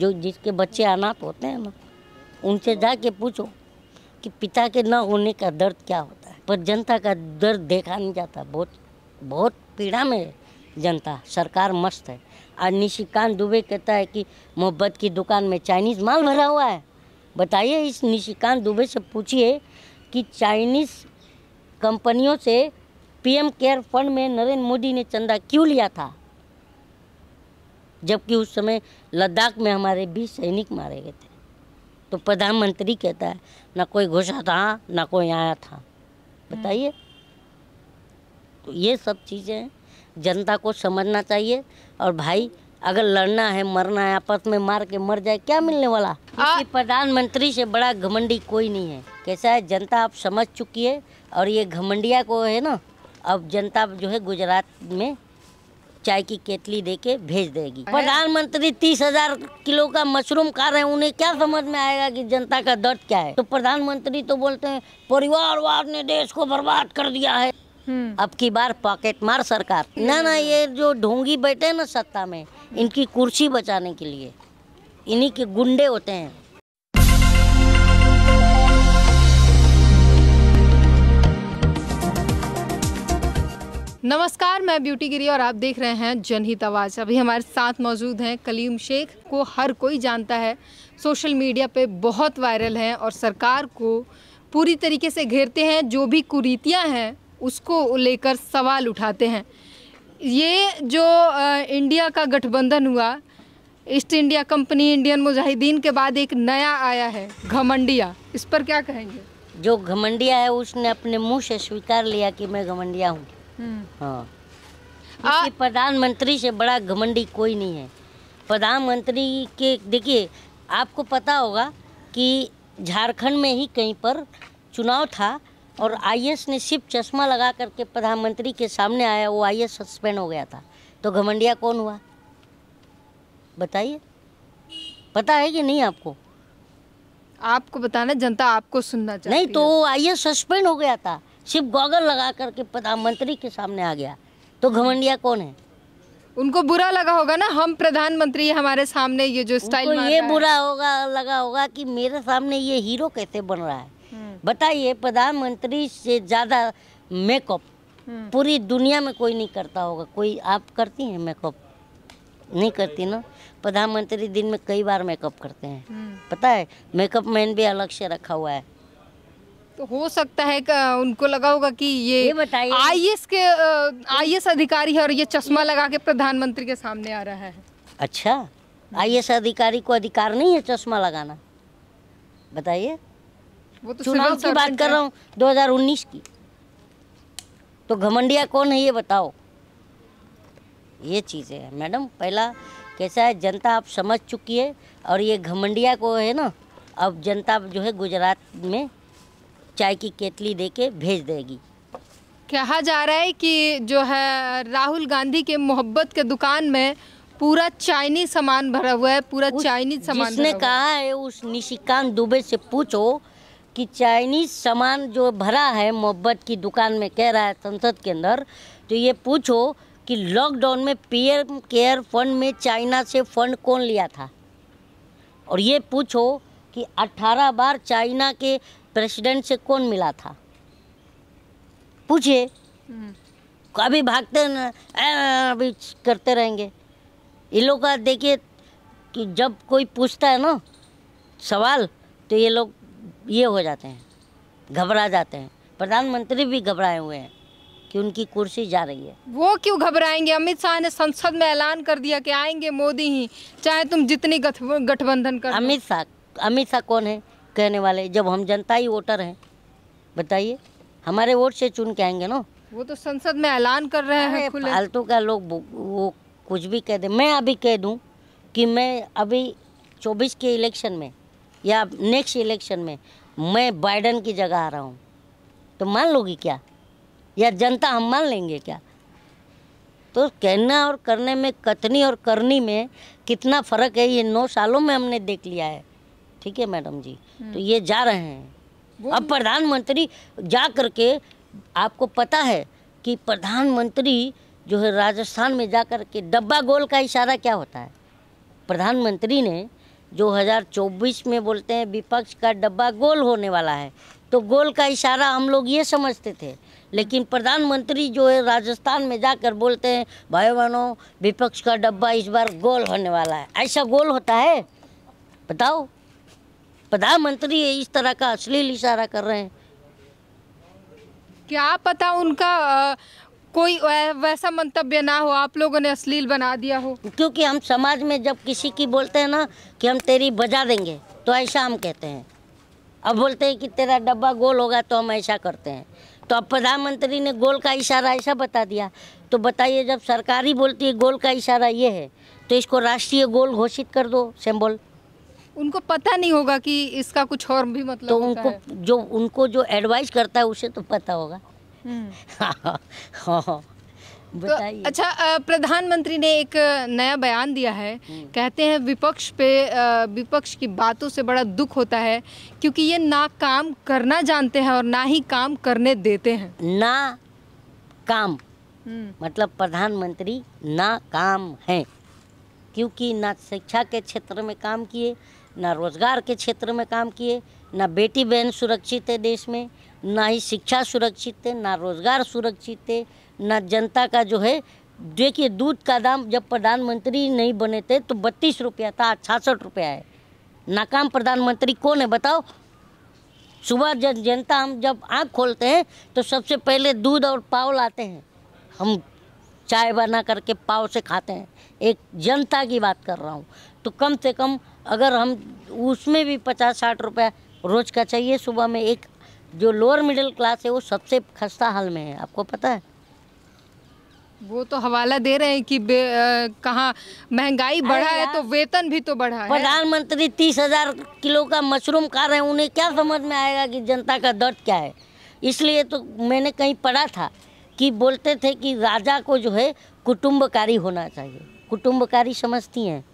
जो जिसके बच्चे अनाथ होते हैं ना उनसे जाके पूछो कि पिता के ना होने का दर्द क्या होता है पर जनता का दर्द देखा नहीं जाता बहुत बहुत पीड़ा में है जनता सरकार मस्त है आज निशिकांत दुबे कहता है कि मोहब्बत की दुकान में चाइनीज़ माल भरा हुआ है बताइए इस निशिकांत दुबे से पूछिए कि चाइनीज़ कंपनियों से पीएम केयर फंड में नरेंद्र मोदी ने चंदा क्यों लिया था जबकि उस समय लद्दाख में हमारे बीस सैनिक मारे गए थे तो प्रधानमंत्री कहता है ना कोई घुसा था ना कोई आया था बताइए तो ये सब चीज़ें जनता को समझना चाहिए और भाई अगर लड़ना है मरना है आपस में मार के मर जाए क्या मिलने वाला क्योंकि प्रधानमंत्री से बड़ा घमंडी कोई नहीं है कैसा है जनता आप समझ चुकी है और ये घमंडिया को है ना अब जनता जो है गुजरात में चाय की केतली दे के भेज देगी प्रधानमंत्री तीस हजार किलो का मशरूम खा रहे हैं उन्हें क्या समझ में आएगा कि जनता का दर्द क्या है तो प्रधानमंत्री तो बोलते हैं परिवारवाद ने देश को बर्बाद कर दिया है हम्म। अब की बार पॉकेट मार सरकार ना ना ये जो ढोंगी बैठे है ना सत्ता में इनकी कुर्सी बचाने के लिए इन्हीं के गुंडे होते हैं नमस्कार मैं ब्यूटी गिरी और आप देख रहे हैं जनहित आवाज़ अभी हमारे साथ मौजूद हैं कलीम शेख को हर कोई जानता है सोशल मीडिया पे बहुत वायरल हैं और सरकार को पूरी तरीके से घेरते हैं जो भी कुरीतियां हैं उसको लेकर सवाल उठाते हैं ये जो इंडिया का गठबंधन हुआ East India Company Indian Mujahideen के बाद एक नया आया है घमंडिया इस पर क्या कहेंगे जो घमंडिया है उसने अपने मुंह से स्वीकार लिया कि मैं घमंडिया हूँ हाँ।, हाँ आ... प्रधानमंत्री से बड़ा घमंडी कोई नहीं है प्रधानमंत्री के देखिए आपको पता होगा कि झारखंड में ही कहीं पर चुनाव था और आईएएस ने सिर्फ चश्मा लगा करके प्रधानमंत्री के सामने आया वो आईएएस सस्पेंड हो गया था तो घमंडिया कौन हुआ बताइए पता है कि नहीं आपको आपको बताना जनता आपको सुनना चाहिए नहीं तो आईएएस सस्पेंड हो गया था सिर्फ गॉगल लगा करके प्रधानमंत्री के सामने आ गया तो घमंडिया कौन है उनको बुरा लगा होगा ना हम प्रधानमंत्री हमारे सामने ये जो स्टाइल ये बुरा होगा लगा होगा कि मेरे सामने ये हीरो कैसे बन रहा है हम्म। बताइए प्रधानमंत्री से ज़्यादा मेकअप हम्म। पूरी दुनिया में कोई नहीं करता होगा कोई आप करती हैं मेकअप नहीं करती ना प्रधानमंत्री दिन में कई बार मेकअप करते हैं हम्म। पता है मेकअप मैन भी अलग से रखा हुआ है तो हो सकता है उनको लगा होगा कि ये, ये आई एस के आई एस अधिकारी है और ये चश्मा लगा के प्रधानमंत्री के सामने आ रहा है अच्छा आई एस अधिकारी को अधिकार नहीं है चश्मा लगाना बताइए वो तो चुनाव की बात कर रहा हूँ 2019 की तो घमंडिया कौन है ये बताओ ये चीज़ें है मैडम पहला कैसा है जनता आप समझ चुकी है और ये घमंडिया को है ना अब जनता जो है गुजरात में चाय की केतली दे के भेज देगी कहा जा रहा है कि जो है राहुल गांधी के मोहब्बत के दुकान में पूरा चाइनीज सामान भरा हुआ है पूरा चाइनीज सामान जिसने कहा है उस निशिकांत दुबे से पूछो कि चाइनीज सामान जो भरा है मोहब्बत की दुकान में कह रहा है संसद के अंदर तो ये पूछो कि लॉकडाउन में पीएम केयर फंड में चाइना से फंड कौन लिया था और ये पूछो कि 18 बार चाइना के प्रेसिडेंट से कौन मिला था पूछिए अभी भागते अभी करते रहेंगे ये लोग का देखिए कि जब कोई पूछता है ना सवाल तो ये लोग ये हो जाते हैं घबरा जाते हैं प्रधानमंत्री भी घबराए हुए हैं कि उनकी कुर्सी जा रही है वो क्यों घबराएंगे अमित शाह ने संसद में ऐलान कर दिया कि आएंगे मोदी ही चाहे तुम जितनी गठबंधन कर अमित शाह अमित शाह कौन है कहने वाले जब हम जनता ही वोटर हैं बताइए हमारे वोट से चुन के आएंगे ना वो तो संसद में ऐलान कर रहे हैं फालतू का लोग वो कुछ भी कह दे मैं अभी कह दूं कि मैं अभी 24 के इलेक्शन में या नेक्स्ट इलेक्शन में मैं बाइडन की जगह आ रहा हूँ तो मान लोगी क्या या जनता हम मान लेंगे क्या तो कहना और करने में कतनी और करनी में कितना फ़र्क है ये नौ सालों में हमने देख लिया है ठीक है मैडम जी तो हम्म। ये जा रहे हैं अब प्रधानमंत्री जा करके आपको पता है कि प्रधानमंत्री जो है राजस्थान में जा कर के डब्बा गोल का इशारा क्या होता है प्रधानमंत्री ने जो 2024 में बोलते हैं विपक्ष का डब्बा गोल होने वाला है तो गोल का इशारा हम लोग ये समझते थे लेकिन प्रधानमंत्री जो है राजस्थान में जाकर बोलते हैं भाई बहनों विपक्ष का डब्बा इस बार गोल होने वाला है ऐसा गोल होता है बताओ प्रधानमंत्री इस तरह का अश्लील इशारा कर रहे हैं क्या पता उनका आ, कोई वैसा मंतव्य ना हो आप लोगों ने अश्लील बना दिया हो क्योंकि हम समाज में जब किसी की बोलते हैं ना कि हम तेरी बजा देंगे तो ऐसा हम कहते हैं अब बोलते हैं कि तेरा डब्बा गोल होगा तो हम ऐसा करते हैं तो अब प्रधानमंत्री ने गोल का इशारा ऐसा बता दिया तो बताइए जब सरकार ही बोलती है गोल का इशारा ये है तो इसको राष्ट्रीय गोल घोषित कर दो सिंबल उनको पता नहीं होगा कि इसका कुछ और भी मतलब तो उनको है। जो उनको जो एडवाइस करता है उसे तो पता होगा हम्म। हाँ, हाँ तो अच्छा प्रधानमंत्री ने एक नया बयान दिया है हम्म। कहते हैं विपक्ष पे विपक्ष की बातों से बड़ा दुख होता है क्योंकि ये ना काम करना जानते हैं और ना ही काम करने देते हैं ना काम हम्म। मतलब प्रधानमंत्री ना काम है क्योंकि ना शिक्षा के क्षेत्र में काम किए ना रोजगार के क्षेत्र में काम किए ना बेटी बहन सुरक्षित है देश में ना ही शिक्षा सुरक्षित है ना रोजगार सुरक्षित है ना जनता का जो है देखिए दूध का दाम जब प्रधानमंत्री नहीं बने थे तो बत्तीस रुपया था छासठ रुपया है नाकाम प्रधानमंत्री कौन है बताओ सुबह जब जनता हम जब आँख खोलते हैं तो सबसे पहले दूध और पाव लाते हैं हम चाय बना करके पाव से खाते हैं एक जनता की बात कर रहा हूँ तो कम से कम अगर हम उसमें भी पचास साठ रुपया रोज का चाहिए सुबह में एक जो लोअर मिडिल क्लास है वो सबसे खस्ता हाल में है आपको पता है वो तो हवाला दे रहे हैं कि कहाँ महंगाई बढ़ा है तो वेतन भी तो बढ़ा है प्रधानमंत्री तीस हजार किलो का मशरूम खा रहे हैं उन्हें क्या समझ में आएगा कि जनता का दर्द क्या है इसलिए तो मैंने कहीं पढ़ा था कि बोलते थे कि राजा को जो है कुटुम्बकारी होना चाहिए कुटुंबकारी समझती हैं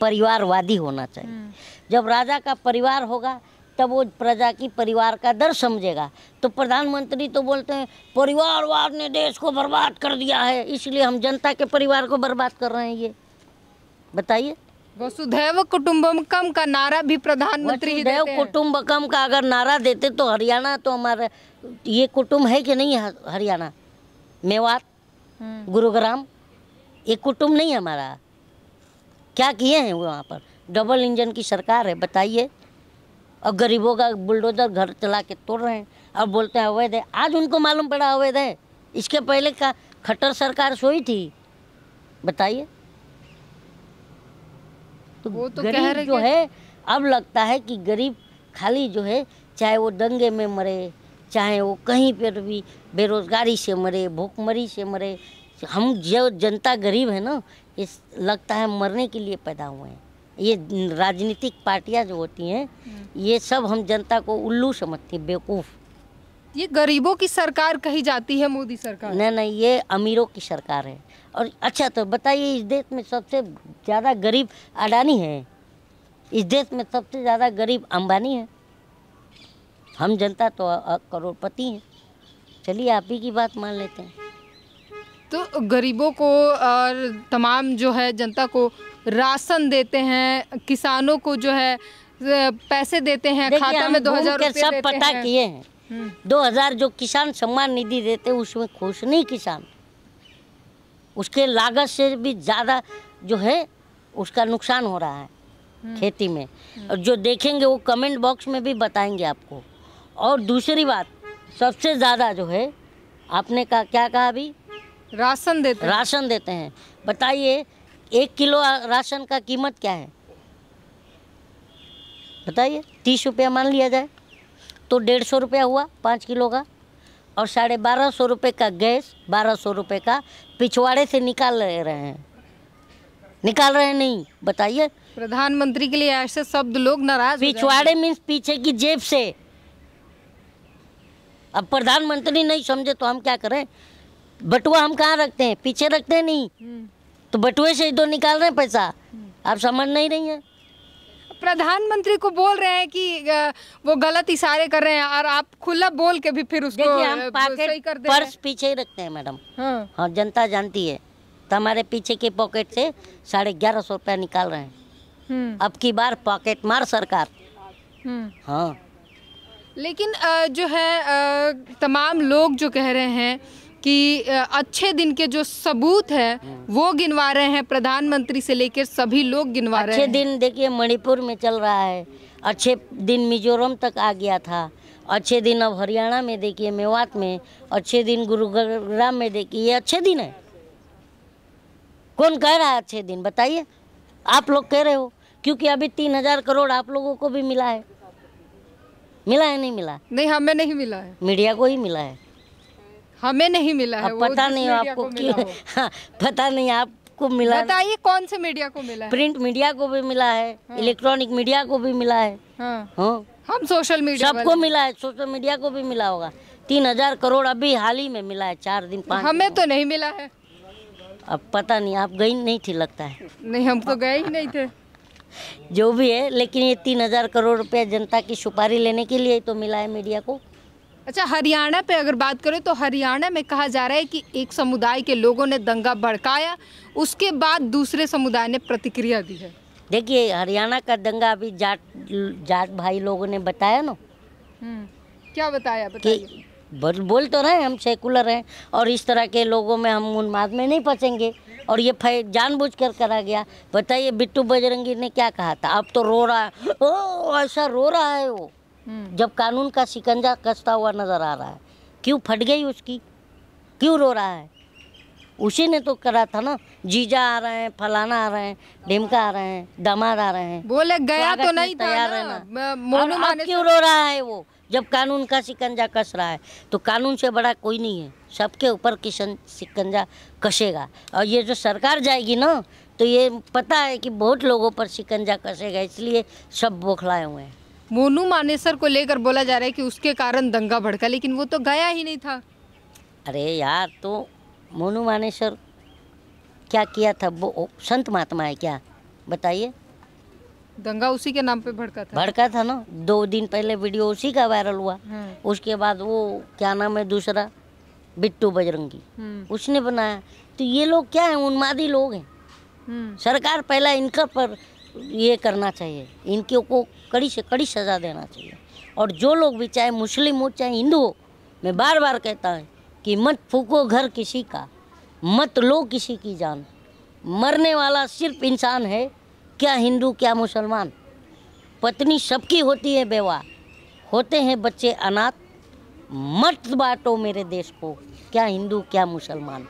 परिवारवादी होना चाहिए हम्म। जब राजा का परिवार होगा तब वो प्रजा की परिवार का दर समझेगा तो प्रधानमंत्री तो बोलते हैं परिवारवाद ने देश को बर्बाद कर दिया है इसलिए हम जनता के परिवार को बर्बाद कर रहे हैं ये बताइए वसुधैव कुटुम्बकम का नारा भी प्रधानमंत्री वसुधैव कुटुम्बकम का अगर नारा देते तो हरियाणा तो हमारा ये कुटुम्ब है कि नहीं हरियाणा मेवात हम्म। गुरुग्राम ये कुटुम्ब नहीं हमारा क्या किए हैं वहाँ पर डबल इंजन की सरकार है बताइए और गरीबों का बुलडोजर घर चला के तोड़ रहे हैं और बोलते हैं अवैध है आज उनको मालूम पड़ा अवैध है इसके पहले का खट्टर सरकार सोई थी बताइए तो, वो तो गरीब जो है अब लगता है कि गरीब खाली जो है चाहे वो दंगे में मरे चाहे वो कहीं पर भी बेरोजगारी से मरे भूखमरी से मरे हम जो जनता गरीब है ना इस लगता है मरने के लिए पैदा हुए हैं ये राजनीतिक पार्टियां जो होती हैं हम्म। ये सब हम जनता को उल्लू समझती हैं बेवकूफ़ ये गरीबों की सरकार कही जाती है मोदी सरकार नहीं नहीं ये अमीरों की सरकार है और अच्छा तो बताइए इस देश में सबसे ज़्यादा गरीब अडानी है इस देश में सबसे ज़्यादा गरीब अंबानी है हम जनता तो करोड़पति हैं चलिए आप ही की बात मान लेते हैं तो गरीबों को और तमाम जो है जनता को राशन देते हैं किसानों को जो है पैसे देते हैं खाता में दो हजार सब पता किए हैं हम्म। दो हजार जो किसान सम्मान निधि देते हैं उसमें खुश नहीं किसान उसके लागत से भी ज़्यादा जो है उसका नुकसान हो रहा है हम्म। खेती में हम्म। और जो देखेंगे वो कमेंट बॉक्स में भी बताएंगे आपको और दूसरी बात सबसे ज़्यादा जो है आपने का क्या कहा अभी राशन देते राशन देते हैं बताइए एक किलो राशन का कीमत क्या है बताइए तीस रुपया मान लिया जाए तो डेढ़ सौ रुपया हुआ पाँच किलो का और साढ़े बारह सौ रुपये का गैस बारह सौ रुपये का पिछवाड़े से निकाल रहे हैं निकाल रहे नहीं बताइए प्रधानमंत्री के लिए ऐसे शब्द लोग नाराज पिछवाड़े मीन्स पीछे की जेब से अब प्रधानमंत्री नहीं समझे तो हम क्या करें बटुआ हम कहाँ रखते हैं पीछे रखते हैं नहीं हम्म। तो बटुए से ही तो निकाल रहे हैं पैसा हम्म। आप समझ नहीं रही हैं प्रधानमंत्री को बोल रहे हैं कि वो गलत इशारे कर रहे हैं और आप खुला बोल के भी फिर उसको हम कर पर्स पीछे ही रखते हैं मैडम हाँ, हाँ जनता जानती है तो हमारे पीछे के पॉकेट से साढ़े ग्यारह सौ रुपया निकाल रहे हैं हम्म। अब की बार पॉकेट मार सरकार हाँ लेकिन जो है तमाम लोग जो कह रहे हैं कि अच्छे दिन के जो सबूत है वो गिनवा रहे हैं प्रधानमंत्री से लेकर सभी लोग गिनवा रहे हैं अच्छे दिन देखिए मणिपुर में चल रहा है अच्छे दिन मिजोरम तक आ गया था अच्छे दिन अब हरियाणा में देखिए मेवात में अच्छे दिन गुरुग्राम में देखिए ये अच्छे दिन है कौन कह रहा है अच्छे दिन बताइए आप लोग कह रहे हो क्योंकि अभी तीन हजार करोड़ आप लोगों को भी मिला है मिला है नहीं मिला नहीं हमें नहीं मिला है मीडिया को ही मिला है हमें नहीं मिला है पता नहीं आपको हाँ, पता नहीं आपको मिला बताइए कौन से मीडिया को मिला प्रिंट मीडिया को भी मिला है हाँ। इलेक्ट्रॉनिक मीडिया को भी मिला है हाँ। हम सोशल मीडिया सबको मिला है सोशल मीडिया को भी मिला होगा तीन हजार करोड़ अभी हाल ही में मिला है चार दिन पाँच हमें तो नहीं मिला है अब पता नहीं आप गई नहीं थी लगता है नहीं हम तो गए ही नहीं थे जो भी है लेकिन ये तीन हजार करोड़ रुपया जनता की सुपारी लेने के लिए तो मिला है मीडिया को अच्छा हरियाणा पे अगर बात करें तो हरियाणा में कहा जा रहा है कि एक समुदाय के लोगों ने दंगा भड़काया उसके बाद दूसरे समुदाय ने प्रतिक्रिया दी है देखिए हरियाणा का दंगा अभी जाट जाट भाई लोगों ने बताया ना हम्म, क्या बताया बताइए बोल बोल तो रहे हम सेकुलर हैं और इस तरह के लोगों में हम उन्माद में नहीं फंसेंगे और ये जानबूझ कर करा गया बताइए बिट्टू बजरंगी ने क्या कहा था अब तो रो रहा है ओ ऐसा रो रहा है वो जब कानून का शिकंजा कसता हुआ नज़र आ रहा है क्यों फट गई उसकी क्यों रो रहा है उसी ने तो करा था ना जीजा आ रहे हैं फलाना आ रहे हैं ढिमका आ रहे हैं दमाद आ रहे हैं बोले गया तो नहीं तैयार रहना मोनू माने क्यों रो रहा है वो जब कानून का सिकंजा कस रहा है तो कानून से बड़ा कोई नहीं है सबके ऊपर किशन सिकंजा कसेगा और ये जो सरकार जाएगी ना तो ये पता है कि बहुत लोगों पर सिकंजा कसेगा इसलिए सब बौखलाए हुए हैं मोनू मानेसर को लेकर बोला जा रहा है कि उसके कारण दंगा भड़का लेकिन वो तो गया ही नहीं था अरे यार तो मोनू मानेसर क्या किया था वो संत महात्मा है क्या बताइए दंगा उसी के नाम पे भड़का था भड़का था ना दो दिन पहले वीडियो उसी का वायरल हुआ हाँ। उसके बाद वो क्या नाम है दूसरा बिट्टू बजरंगी हम्म। उसने बनाया तो ये लोग क्या है उन्मादी लोग हैं हम्म। सरकार पहला इनका पर ये करना चाहिए इनके को कड़ी से कड़ी सज़ा देना चाहिए और जो लोग भी चाहे मुस्लिम हो चाहे हिंदू हो मैं बार बार कहता हूँ कि मत फूको घर किसी का मत लो किसी की जान मरने वाला सिर्फ इंसान है क्या हिंदू क्या मुसलमान पत्नी सबकी होती है बेवा होते हैं बच्चे अनाथ मत बांटो मेरे देश को क्या हिंदू क्या मुसलमान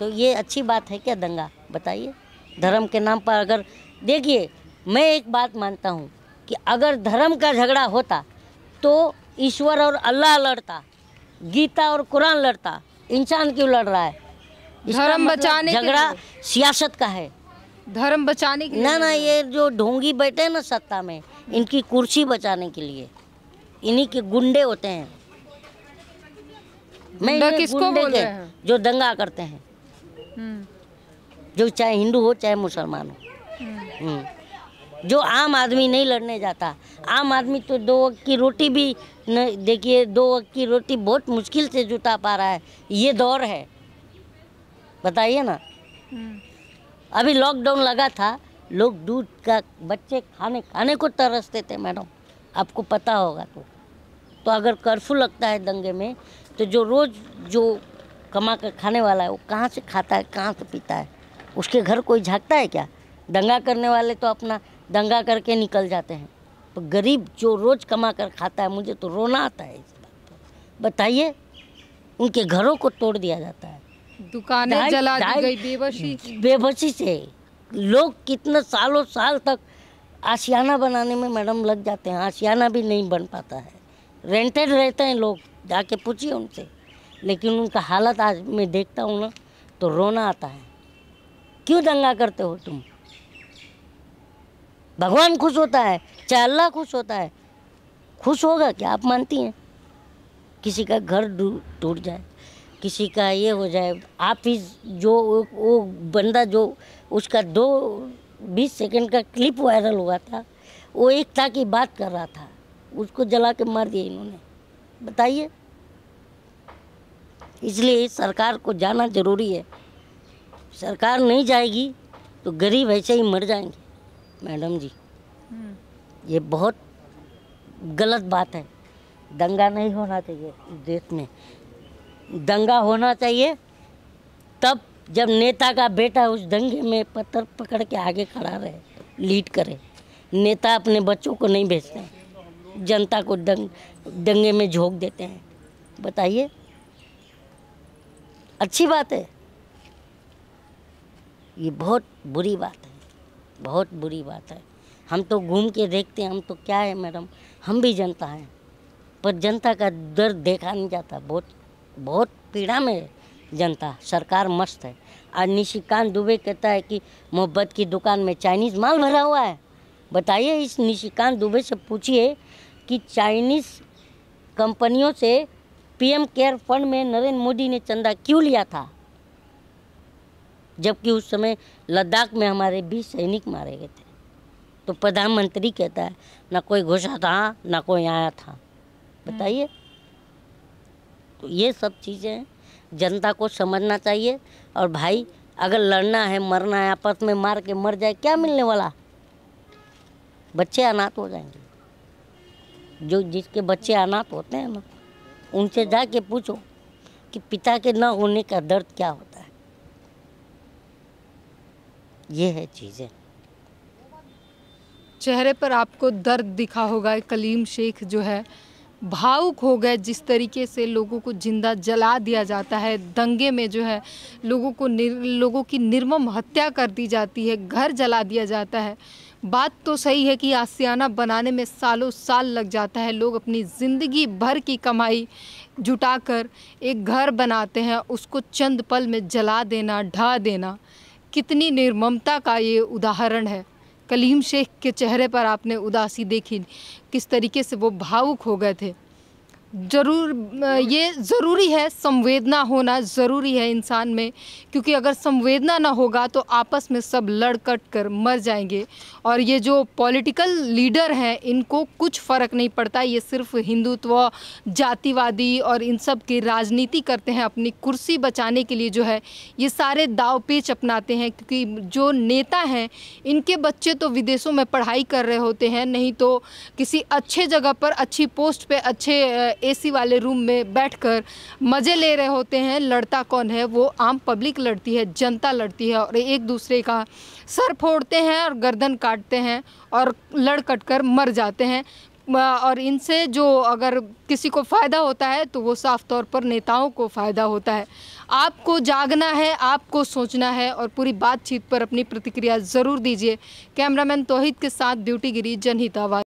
तो ये अच्छी बात है क्या दंगा बताइए धर्म के नाम पर अगर देखिए मैं एक बात मानता हूँ कि अगर धर्म का झगड़ा होता तो ईश्वर और अल्लाह लड़ता गीता और कुरान लड़ता इंसान क्यों लड़ रहा है धर्म मतलब बचाने झगड़ा सियासत का है धर्म बचाने के ना ना ये जो ढोंगी बैठे हैं ना सत्ता में इनकी कुर्सी बचाने के लिए इन्हीं के गुंडे होते हैं मैं किसको बोल रहे हैं जो दंगा करते हैं हम्म। जो चाहे हिंदू हो चाहे मुसलमान हो हम्म। हम्म। जो आम आदमी नहीं लड़ने जाता आम आदमी तो दो वक्त की रोटी भी देखिए दो वक्त की रोटी बहुत मुश्किल से जुटा पा रहा है ये दौर है बताइए ना हम्म। अभी लॉकडाउन लगा था लोग दूध का बच्चे खाने खाने को तरसते थे मैडम आपको पता होगा तो तो अगर कर्फ्यू लगता है दंगे में तो जो रोज़ जो कमा कर खाने वाला है वो कहाँ से खाता है कहाँ से पीता है उसके घर कोई झाँकता है क्या दंगा करने वाले तो अपना दंगा करके निकल जाते हैं तो गरीब जो रोज़ कमा कर खाता है मुझे तो रोना आता है इस बात पर बताइए उनके घरों को तोड़ दिया जाता है दुकानें जला दी गई बेबसी बेबसी से लोग कितने सालों साल तक आशियाना बनाने में मैडम लग जाते हैं आशियाना भी नहीं बन पाता है रेंटेड रहते हैं लोग जाके पूछिए उनसे लेकिन उनका हालत आज मैं देखता हूँ ना तो रोना आता है क्यों दंगा करते हो तुम भगवान खुश होता है चाहे अल्लाह खुश होता है खुश होगा क्या आप मानती हैं किसी का घर टूट जाए किसी का ये हो जाए आप ही जो वो बंदा जो उसका दो बीस सेकंड का क्लिप वायरल हुआ था वो एक था कि बात कर रहा था उसको जला के मार दिया इन्होंने बताइए इसलिए सरकार को जाना ज़रूरी है सरकार नहीं जाएगी तो गरीब ऐसे ही मर जाएंगे मैडम जी हम्म। ये बहुत गलत बात है दंगा नहीं होना चाहिए देश में दंगा होना चाहिए तब जब नेता का बेटा उस दंगे में पत्थर पकड़ के आगे खड़ा रहे लीड करे नेता अपने बच्चों को नहीं भेजते हैं जनता को दंग दंगे में झोंक देते हैं बताइए अच्छी बात है ये बहुत बुरी बात है बहुत बुरी बात है हम तो घूम के देखते हैं हम तो क्या है मैडम हम भी जनता हैं पर जनता का दर्द देखा नहीं जाता बहुत बहुत पीड़ा में जनता सरकार मस्त है आज निशिकांत दुबे कहता है कि मोहब्बत की दुकान में चाइनीज़ माल भरा हुआ है बताइए इस निशिकांत दुबे से पूछिए कि चाइनीज़ कंपनियों से पीएम केयर फंड में नरेंद्र मोदी ने चंदा क्यों लिया था जबकि उस समय लद्दाख में हमारे बीस सैनिक मारे गए थे तो प्रधानमंत्री कहता है ना कोई घुसा था ना कोई आया था बताइए तो ये सब चीज़ें जनता को समझना चाहिए और भाई अगर लड़ना है मरना है आपस में मार के मर जाए क्या मिलने वाला बच्चे अनाथ हो जाएंगे जो जिसके बच्चे अनाथ होते हैं ना उनसे जाके पूछो कि पिता के न होने का दर्द क्या होता ये है चीज़ें चेहरे पर आपको दर्द दिखा होगा कलीम शेख जो है भावुक हो गए जिस तरीके से लोगों को जिंदा जला दिया जाता है दंगे में जो है लोगों को निर, लोगों की निर्मम हत्या कर दी जाती है घर जला दिया जाता है बात तो सही है कि आसियाना बनाने में सालों साल लग जाता है लोग अपनी ज़िंदगी भर की कमाई जुटाकर एक घर बनाते हैं उसको चंद पल में जला देना ढा देना कितनी निर्ममता का ये उदाहरण है कलीम शेख के चेहरे पर आपने उदासी देखी किस तरीके से वो भावुक हो गए थे जरूर ये ज़रूरी है संवेदना होना ज़रूरी है इंसान में क्योंकि अगर संवेदना ना होगा तो आपस में सब लड़ कट कर मर जाएंगे और ये जो पॉलिटिकल लीडर हैं इनको कुछ फ़र्क नहीं पड़ता ये सिर्फ हिंदुत्व जातिवादी और इन सब की राजनीति करते हैं अपनी कुर्सी बचाने के लिए जो है ये सारे दाव पेच अपनाते हैं क्योंकि जो नेता हैं इनके बच्चे तो विदेशों में पढ़ाई कर रहे होते हैं नहीं तो किसी अच्छे जगह पर अच्छी पोस्ट पर अच्छे एसी वाले रूम में बैठकर मज़े ले रहे होते हैं लड़ता कौन है वो आम पब्लिक लड़ती है जनता लड़ती है और एक दूसरे का सर फोड़ते हैं और गर्दन काटते हैं और लड़ कट कर मर जाते हैं और इनसे जो अगर किसी को फ़ायदा होता है तो वो साफ तौर पर नेताओं को फ़ायदा होता है आपको जागना है आपको सोचना है और पूरी बातचीत पर अपनी प्रतिक्रिया ज़रूर दीजिए कैमरामैन तोहिद के साथ ब्यूटी गिरी जनहित आवाज़